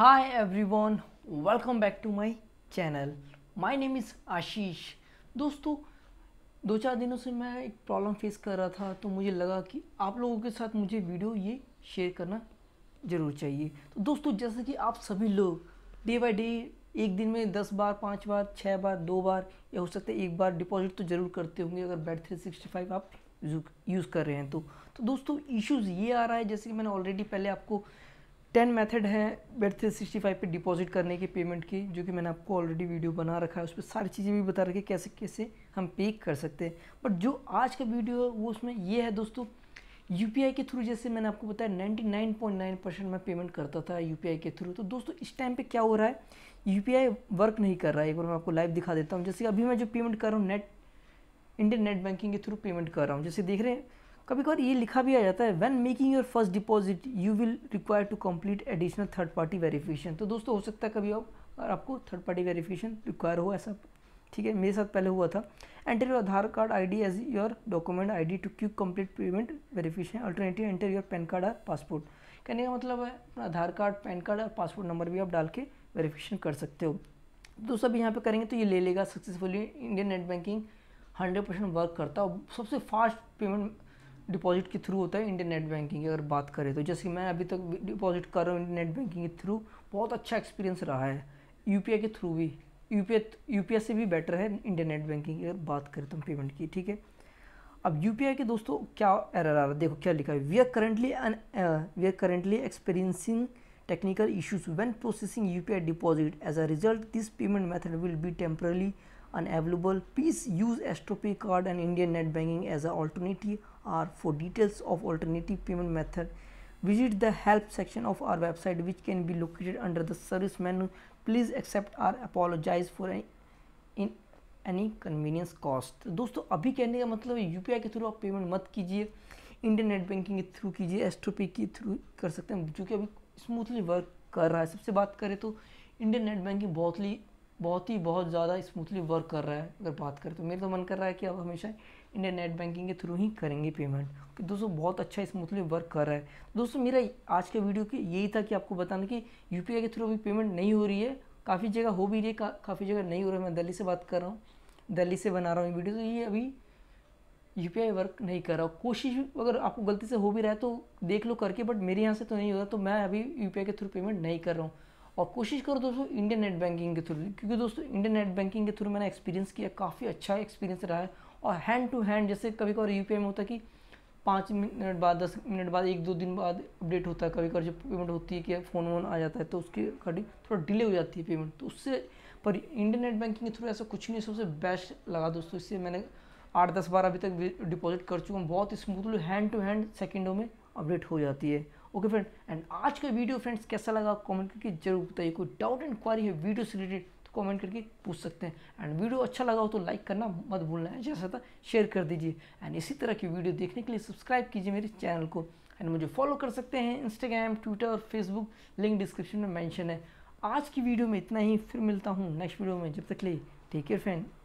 Every everyone welcome back to my channel my name is Ashish दोस्तों दो चार दिनों से मैं एक प्रॉब्लम फेस कर रहा था तो मुझे लगा कि आप लोगों के साथ मुझे वीडियो ये शेयर करना ज़रूर चाहिए तो दोस्तों जैसे कि आप सभी लोग डे बाय डे एक दिन में दस बार पाँच बार छः बार दो बार या हो सकता है एक बार डिपॉजिट तो ज़रूर करते होंगे अगर बैट थ्री सिक्सटी फाइव आप यूज़ कर रहे हैं तो तो दोस्तों इश्यूज़ ये आ रहा है जैसे कि मैंने ऑलरेडी पहले आपको टेन मेथड है बेट थ्री सिक्सटी फाइव पर डिपॉजिट करने की पेमेंट की जो कि मैंने आपको ऑलरेडी वीडियो बना रखा है उस पर सारी चीज़ें भी बता रखी कैसे कैसे हम पे कर सकते हैं बट जो आज का वीडियो है वो उसमें ये है दोस्तों यू के थ्रू जैसे मैंने आपको बताया ninety nine point nine percent मैं पेमेंट करता था यू के थ्रू तो दोस्तों इस टाइम पर क्या हो रहा है यू वर्क नहीं कर रहा है एक बार मैं आपको लाइव दिखा देता हूँ जैसे अभी मैं जो पेमेंट कर रहा हूँ नेट इंडियन नेट बैंकिंग के थ्रू पेमेंट कर रहा हूँ जैसे देख रहे हैं कभी कभार ये लिखा भी आ जाता है when making your first deposit you will require to complete additional third party verification तो दोस्तों हो सकता है कभी आप और आपको थर्ड पार्टी वेरिफिकेशन रिक्वायर हो ऐसा ठीक है मेरे साथ पहले हुआ था enter your Aadhaar card I D as your document I D to क्यू complete payment verification alternative enter your PAN card और पासपोर्ट कहने का मतलब है अपना आधार कार्ड पैन कार्ड और पासपोर्ट नंबर भी आप डाल के वेरीफिकेशन कर सकते हो तो सब यहाँ पे करेंगे तो ये ले लेगा successfully Indian net banking hundred percent work करता और सबसे फास्ट पेमेंट डिपॉजिट के थ्रू होता है इंटरनेट बैंकिंग की अगर बात करें तो जैसे मैं अभी तक डिपॉजिट कर रहा हूँ इंटरनेट बैंकिंग के थ्रू बहुत अच्छा एक्सपीरियंस रहा है यू के थ्रू भी यू पी से भी बेटर है इंटरनेट बैंकिंग की अगर बात करें तो पेमेंट की ठीक है अब यू के दोस्तों क्या एरर आ रहा है देखो क्या लिखा है we are currently we are currently experiencing technical issues when processing U P I deposit as a result this payment method will be temporarily unavailable, please use AstroPay card and Indian Net Banking as a alternative or for details of alternative payment method. Visit the help section of our website which can be located under the service menu. Please accept or apologize for any, in any convenience caused दोस्तों अभी कहने का मतलब you के through आप payment मत कीजिए Indian net banking के थ्रू कीजिए एस्ट्रोपे के थ्रू कर सकते हैं जो कि अभी स्मूथली वर्क कर रहा है सबसे बात करें तो इंडियन नेट बैंकिंग बहुत ही बहुत ही बहुत ज़्यादा स्मूथली वर्क कर रहा है अगर बात करें तो मेरे तो मन कर रहा है कि अब हमेशा इंडियन नेट बैंकिंग के थ्रू ही करेंगे पेमेंट कि दोस्तों बहुत अच्छा स्मूथली वर्क कर रहा है दोस्तों मेरा आज के वीडियो की यही था कि आपको बताना कि यू के थ्रू अभी पेमेंट नहीं हो रही है काफ़ी जगह हो भी रही है का, काफ़ी जगह नहीं हो रहा है मैं दिल्ली से बात कर रहा हूँ दिल्ली से बना रहा हूँ वीडियो तो ये अभी यू वर्क नहीं कर रहा कोशिश अगर आपको गलती से हो भी रहा है तो देख लो करके बट मेरे यहाँ से तो नहीं हो रहा तो मैं अभी यू के थ्रू पेमेंट नहीं कर रहा हूँ और कोशिश करो दोस्तों इंडियन नेट बैंकिंग के थ्रू क्योंकि दोस्तों इंडियन नेट बैंकिंग के थ्रू मैंने एक्सपीरियंस किया काफ़ी अच्छा एक्सपीरियंस रहा है और हैंड टू हैंड जैसे कभी कभार यू में होता है कि पाँच मिनट बाद दस मिनट बाद एक दो दिन बाद अपडेट होता है कभी कभार जब पेमेंट होती है कि फ़ोन वोन आ जाता है तो उसके अकॉर्डिंग थोड़ा डिले हो जाती है पेमेंट तो उससे पर इंटरनेट बैंकिंग के थ्रू ऐसा कुछ नहीं सबसे बेस्ट लगा दोस्तों इससे मैंने आठ दस बार अभी तक डिपॉजिट कर चुका हूँ बहुत स्मूथली हैंड टू हैंड सेकेंडों में अपडेट हो जाती है ओके फ्रेंड एंड आज का वीडियो फ्रेंड्स कैसा लगा कमेंट करके जरूर बताइए कोई डाउट एंड क्वारी है वीडियो से रिलेटेड तो कमेंट करके पूछ सकते हैं एंड वीडियो अच्छा लगा हो तो लाइक करना मत भूलना है जैसा था शेयर कर दीजिए एंड इसी तरह की वीडियो देखने के लिए सब्सक्राइब कीजिए मेरे चैनल को एंड मुझे फॉलो कर सकते हैं Instagram Twitter Facebook link description में मैंशन है आज की वीडियो में इतना ही फिर मिलता हूँ नेक्स्ट वीडियो में जब तक ले टेक केयर फ्रेंड